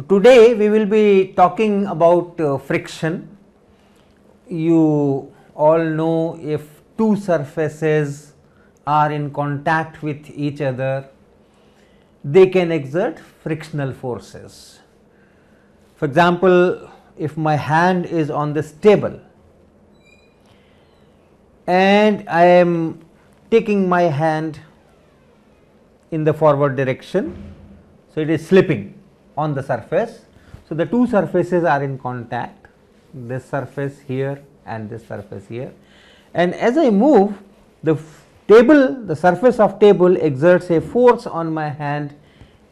So, today we will be talking about uh, friction. You all know if two surfaces are in contact with each other, they can exert frictional forces. For example, if my hand is on this table and I am taking my hand in the forward direction, so it is slipping on the surface. So, the two surfaces are in contact this surface here and this surface here and as I move the table the surface of table exerts a force on my hand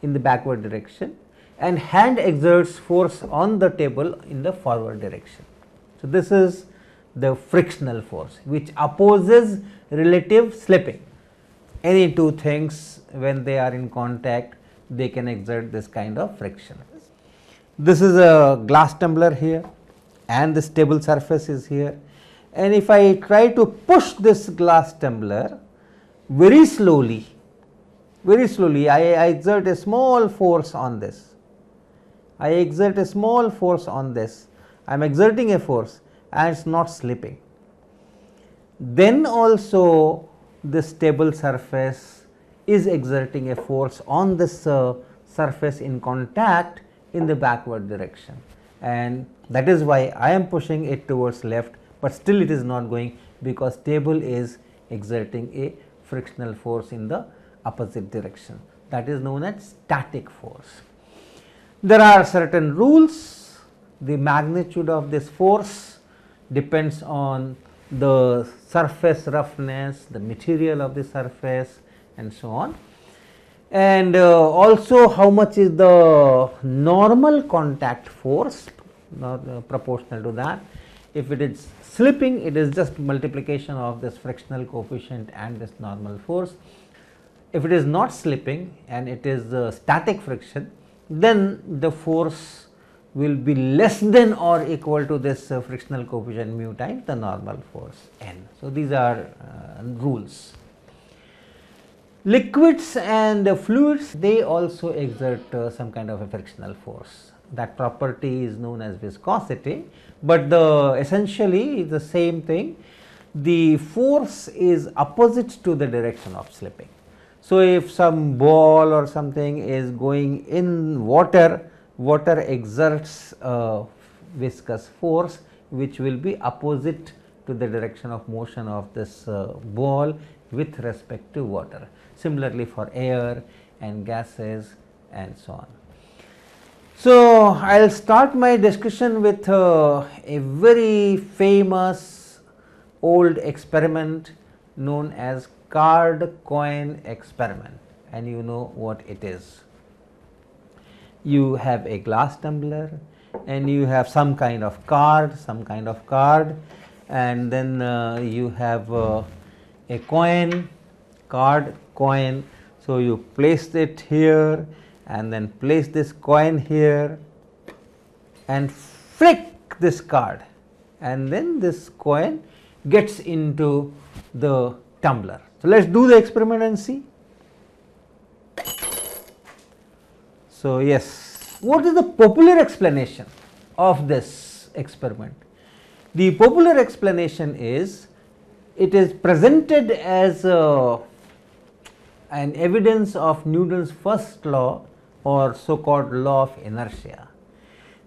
in the backward direction and hand exerts force on the table in the forward direction. So, this is the frictional force which opposes relative slipping. Any two things when they are in contact they can exert this kind of friction. This is a glass tumbler here and the stable surface is here and if I try to push this glass tumbler very slowly, very slowly I, I exert a small force on this. I exert a small force on this, I am exerting a force and it is not slipping. Then also the stable surface is exerting a force on this uh, surface in contact in the backward direction and that is why I am pushing it towards left, but still it is not going because table is exerting a frictional force in the opposite direction that is known as static force. There are certain rules, the magnitude of this force depends on the surface roughness, the material of the surface, and so on and uh, also how much is the normal contact force not, uh, proportional to that. If it is slipping it is just multiplication of this frictional coefficient and this normal force. If it is not slipping and it is uh, static friction then the force will be less than or equal to this uh, frictional coefficient mu times the normal force n. So, these are uh, rules liquids and fluids they also exert uh, some kind of a frictional force that property is known as viscosity but the essentially the same thing the force is opposite to the direction of slipping so if some ball or something is going in water water exerts uh, viscous force which will be opposite to the direction of motion of this uh, ball with respect to water similarly for air and gases and so on. So, I will start my discussion with uh, a very famous old experiment known as card coin experiment and you know what it is. You have a glass tumbler and you have some kind of card, some kind of card and then uh, you have uh, a coin, card, coin. So, you place it here and then place this coin here and flick this card and then this coin gets into the tumbler. So, let us do the experiment and see. So, yes, what is the popular explanation of this experiment? The popular explanation is it is presented as a an evidence of Newton's first law or so called law of inertia.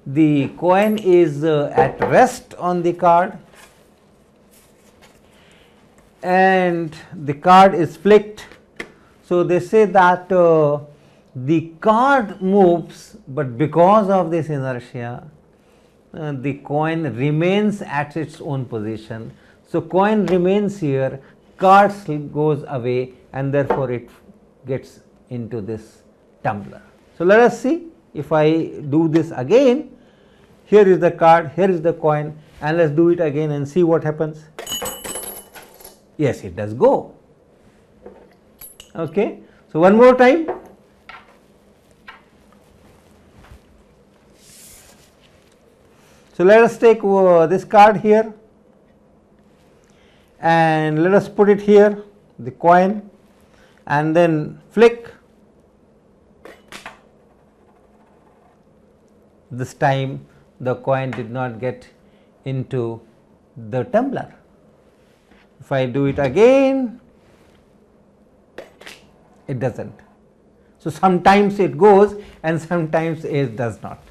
The coin is uh, at rest on the card and the card is flicked. So, they say that uh, the card moves, but because of this inertia uh, the coin remains at its own position. So, coin remains here card goes away and therefore it gets into this tumbler. So, let us see if I do this again here is the card here is the coin and let us do it again and see what happens. Yes it does go. Okay. So, one more time So, let us take uh, this card here and let us put it here the coin and then flick this time the coin did not get into the tumbler. If I do it again it does not. So, sometimes it goes and sometimes it does not.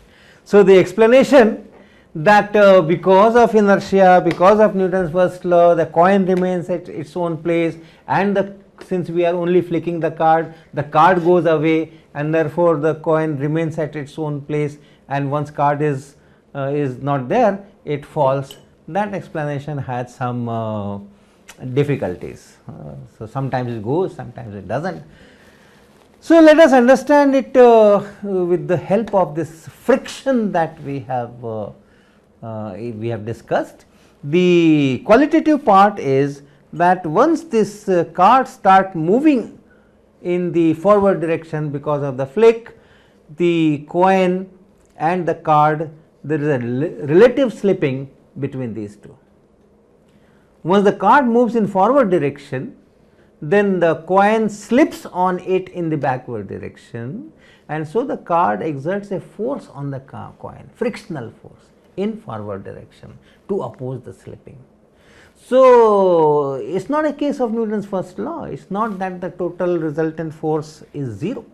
So, the explanation that uh, because of inertia, because of Newton's first law, the coin remains at its own place and the, since we are only flicking the card, the card goes away and therefore, the coin remains at its own place and once card is, uh, is not there, it falls. That explanation had some uh, difficulties. Uh, so, sometimes it goes, sometimes it does not. So, let us understand it uh, with the help of this friction that we have uh, uh, we have discussed. The qualitative part is that once this uh, card start moving in the forward direction because of the flick, the coin and the card there is a relative slipping between these two. Once the card moves in forward direction, then the coin slips on it in the backward direction and so the card exerts a force on the coin, frictional force in forward direction to oppose the slipping. So, it is not a case of Newton's first law, it is not that the total resultant force is 0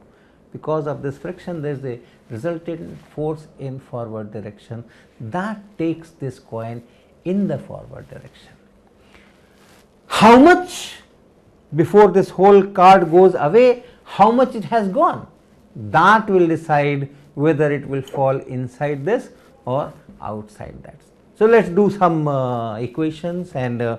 because of this friction there is a resultant force in forward direction that takes this coin in the forward direction. How much before this whole card goes away, how much it has gone that will decide whether it will fall inside this or outside that. So, let us do some uh, equations and uh,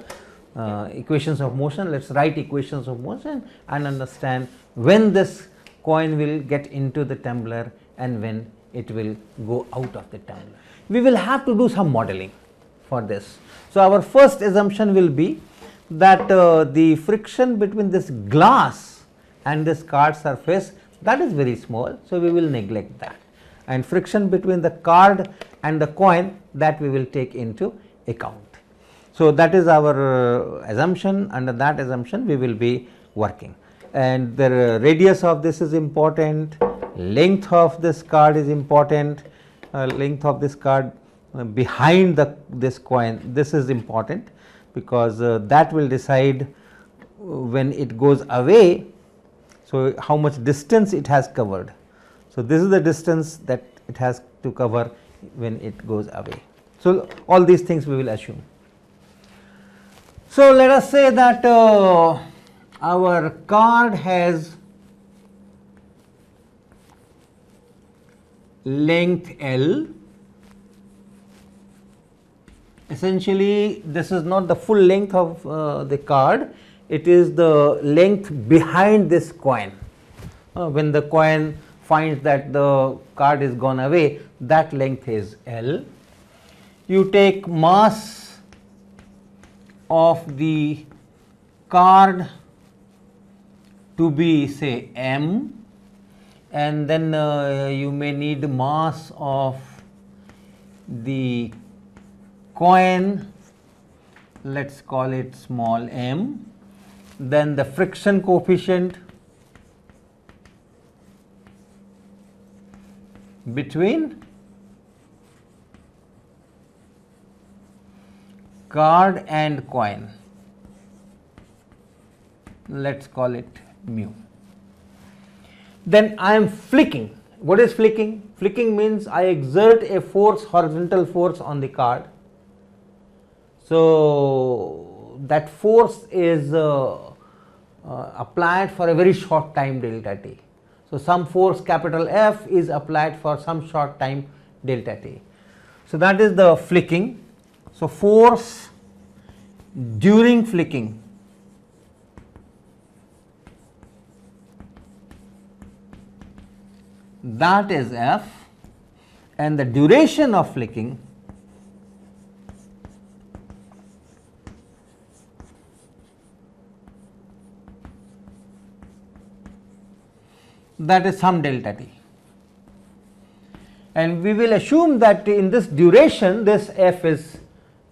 uh, equations of motion, let us write equations of motion and understand when this coin will get into the tumbler and when it will go out of the tumbler. We will have to do some modeling for this. So, our first assumption will be that uh, the friction between this glass and this card surface that is very small. So, we will neglect that and friction between the card and the coin that we will take into account. So, that is our assumption under that assumption we will be working and the radius of this is important, length of this card is important, uh, length of this card uh, behind the this coin this is important because uh, that will decide uh, when it goes away. So, how much distance it has covered. So, this is the distance that it has to cover when it goes away. So, all these things we will assume. So, let us say that uh, our card has length L. Essentially, this is not the full length of uh, the card, it is the length behind this coin. Uh, when the coin finds that the card is gone away, that length is L. You take mass of the card to be say M and then uh, you may need mass of the coin let us call it small m then the friction coefficient between card and coin. Let's call it mu. Then I am flicking. What is flicking? Flicking means I exert a force, horizontal force on the card. So, that force is uh, uh, applied for a very short time delta t. So, some force capital F is applied for some short time delta t. So, that is the flicking. So, force during flicking that is F and the duration of flicking that is some delta t and we will assume that in this duration this f is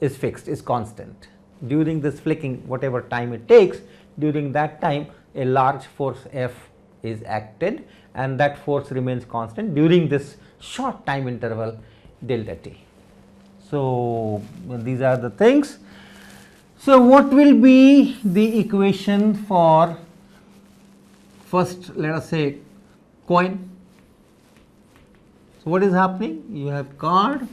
is fixed is constant during this flicking whatever time it takes during that time a large force f is acted and that force remains constant during this short time interval delta t. So, these are the things. So, what will be the equation for first let us say coin. So, what is happening? You have card,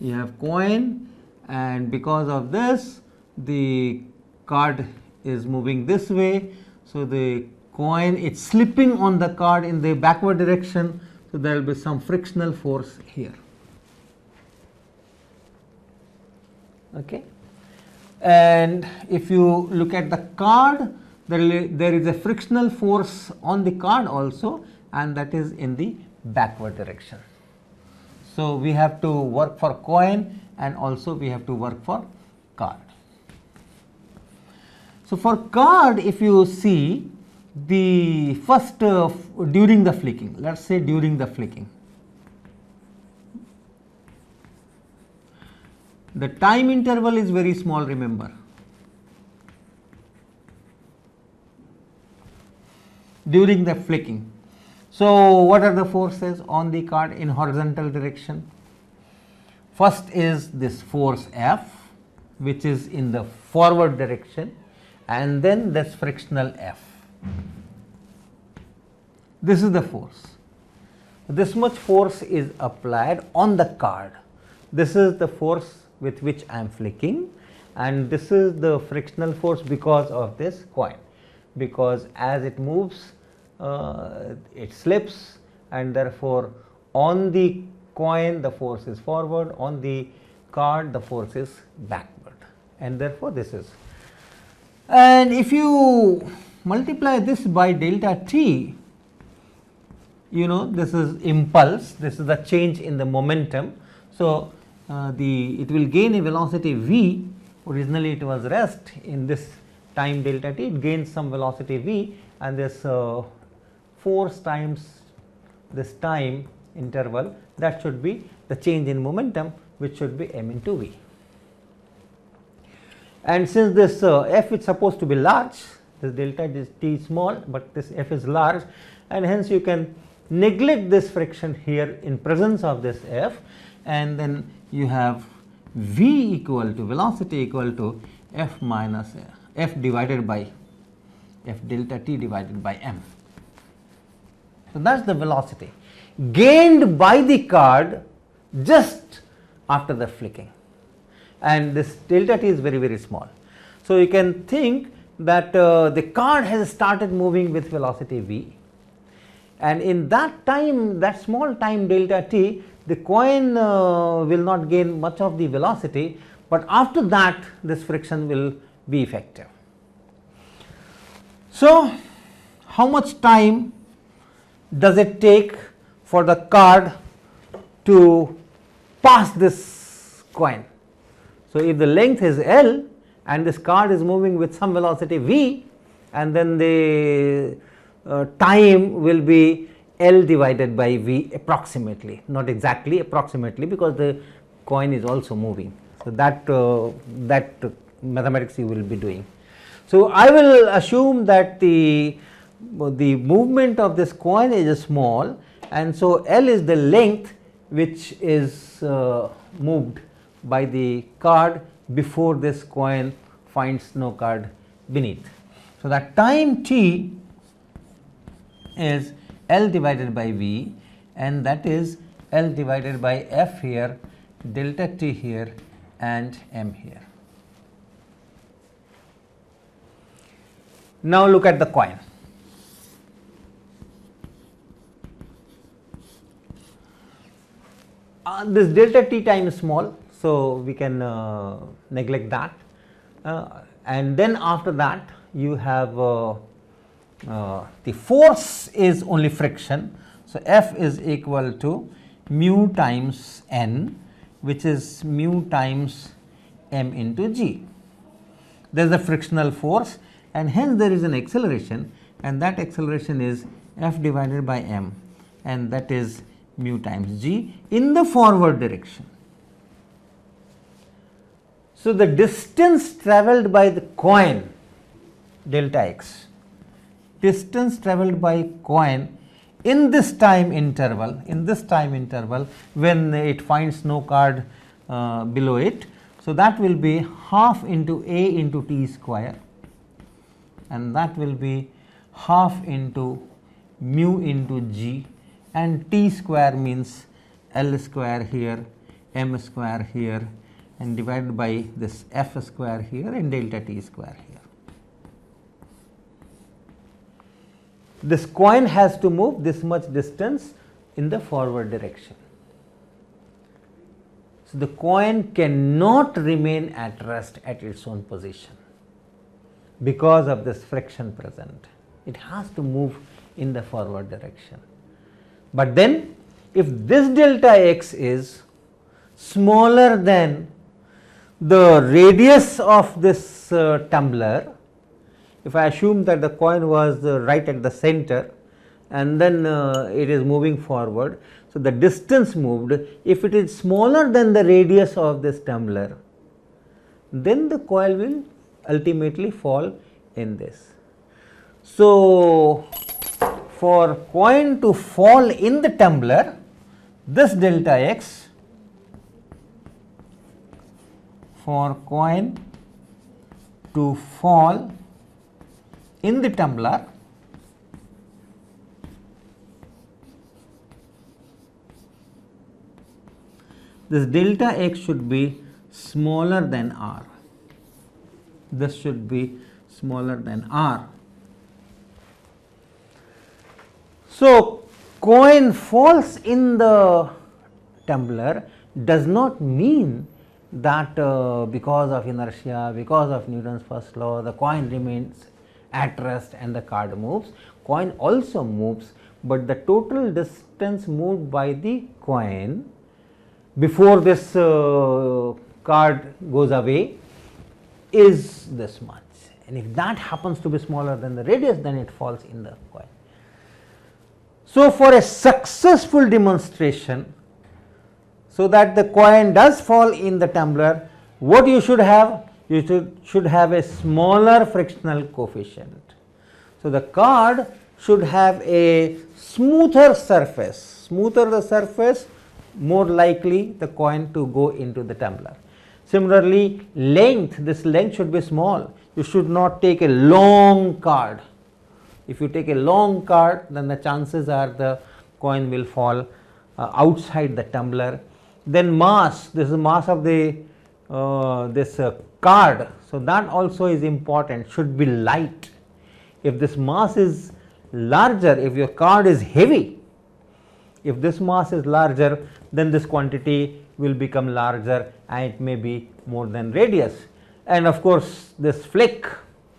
you have coin and because of this the card is moving this way. So, the coin it's slipping on the card in the backward direction. So, there will be some frictional force here. Okay. And if you look at the card, there, there is a frictional force on the card also and that is in the backward direction. So, we have to work for coin and also we have to work for card. So, for card if you see the first uh, during the flicking, let us say during the flicking, the time interval is very small remember. during the flicking so, what are the forces on the card in horizontal direction? First is this force F which is in the forward direction and then this frictional F. This is the force. This much force is applied on the card. This is the force with which I am flicking and this is the frictional force because of this coin because as it moves uh, it slips and therefore on the coin the force is forward, on the card the force is backward and therefore this is. And if you multiply this by delta t, you know this is impulse, this is the change in the momentum. So, uh, the it will gain a velocity v, originally it was rest in this time delta t, it gains some velocity v and this uh, force times this time interval that should be the change in momentum which should be m into v. And since this uh, f is supposed to be large, this delta is t is small, but this f is large and hence you can neglect this friction here in presence of this f and then you have v equal to velocity equal to f minus f divided by f delta t divided by m. So that's the velocity gained by the card just after the flicking and this delta t is very very small. So you can think that uh, the card has started moving with velocity v and in that time that small time delta t the coin uh, will not gain much of the velocity, but after that this friction will be effective. So how much time does it take for the card to pass this coin. So, if the length is L and this card is moving with some velocity V and then the uh, time will be L divided by V approximately not exactly approximately because the coin is also moving. So, that uh, that mathematics you will be doing. So, I will assume that the the movement of this coin is small and so L is the length which is uh, moved by the card before this coin finds no card beneath. So, that time t is L divided by V and that is L divided by F here, delta t here and m here. Now, look at the coin. Uh, this delta t time is small, so we can uh, neglect that. Uh, and then after that, you have uh, uh, the force is only friction. So, F is equal to mu times n, which is mu times m into g. There is a frictional force and hence there is an acceleration and that acceleration is F divided by m and that is mu times g in the forward direction. So, the distance travelled by the coin delta x, distance travelled by coin in this time interval, in this time interval when it finds no card uh, below it. So, that will be half into a into t square and that will be half into mu into g and t square means L square here, m square here and divided by this f square here and delta t square here. This coin has to move this much distance in the forward direction. So, the coin cannot remain at rest at its own position because of this friction present. It has to move in the forward direction. But then if this delta x is smaller than the radius of this uh, tumbler, if I assume that the coin was uh, right at the center and then uh, it is moving forward. So, the distance moved if it is smaller than the radius of this tumbler, then the coil will ultimately fall in this. So, for coin to fall in the tumbler, this delta x for coin to fall in the tumbler this delta x should be smaller than r this should be smaller than r So, coin falls in the tumbler does not mean that uh, because of inertia, because of Newton's first law the coin remains at rest and the card moves. Coin also moves, but the total distance moved by the coin before this uh, card goes away is this much and if that happens to be smaller than the radius then it falls in the coin. So, for a successful demonstration, so that the coin does fall in the tumbler, what you should have? You should, should have a smaller frictional coefficient. So, the card should have a smoother surface, smoother the surface more likely the coin to go into the tumbler. Similarly, length this length should be small, you should not take a long card if you take a long card then the chances are the coin will fall uh, outside the tumbler. Then mass, this is mass of the uh, this uh, card. So, that also is important should be light. If this mass is larger, if your card is heavy, if this mass is larger then this quantity will become larger and it may be more than radius. And of course, this flick,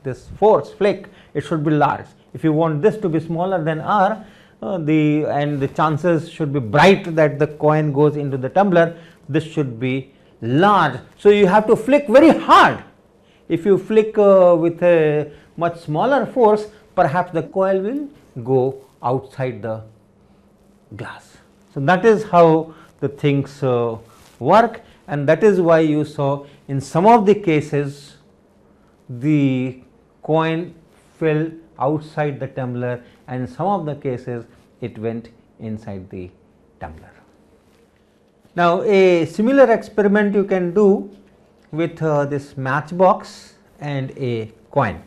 this force flick it should be large. If you want this to be smaller than R, uh, the and the chances should be bright that the coin goes into the tumbler. This should be large. So, you have to flick very hard. If you flick uh, with a much smaller force, perhaps the coil will go outside the glass. So, that is how the things uh, work and that is why you saw in some of the cases the coin fell outside the tumbler and in some of the cases it went inside the tumbler. Now, a similar experiment you can do with uh, this matchbox and a coin.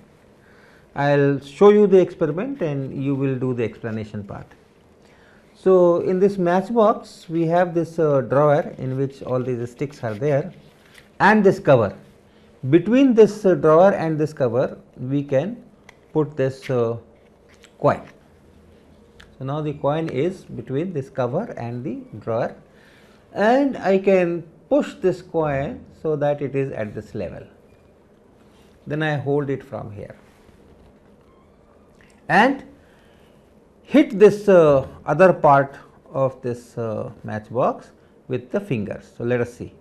I will show you the experiment and you will do the explanation part. So, in this matchbox we have this uh, drawer in which all these sticks are there and this cover. Between this uh, drawer and this cover we can put this uh, coin. So, now the coin is between this cover and the drawer and I can push this coin so that it is at this level. Then I hold it from here and hit this uh, other part of this uh, matchbox with the fingers. So, let us see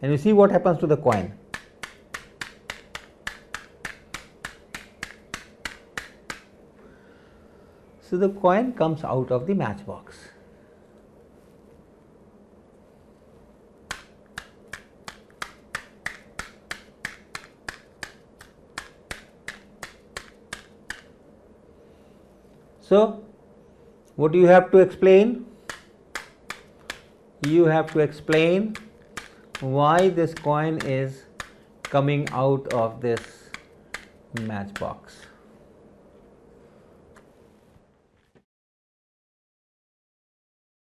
and you see what happens to the coin. So, the coin comes out of the matchbox. So, what you have to explain? You have to explain why this coin is coming out of this matchbox.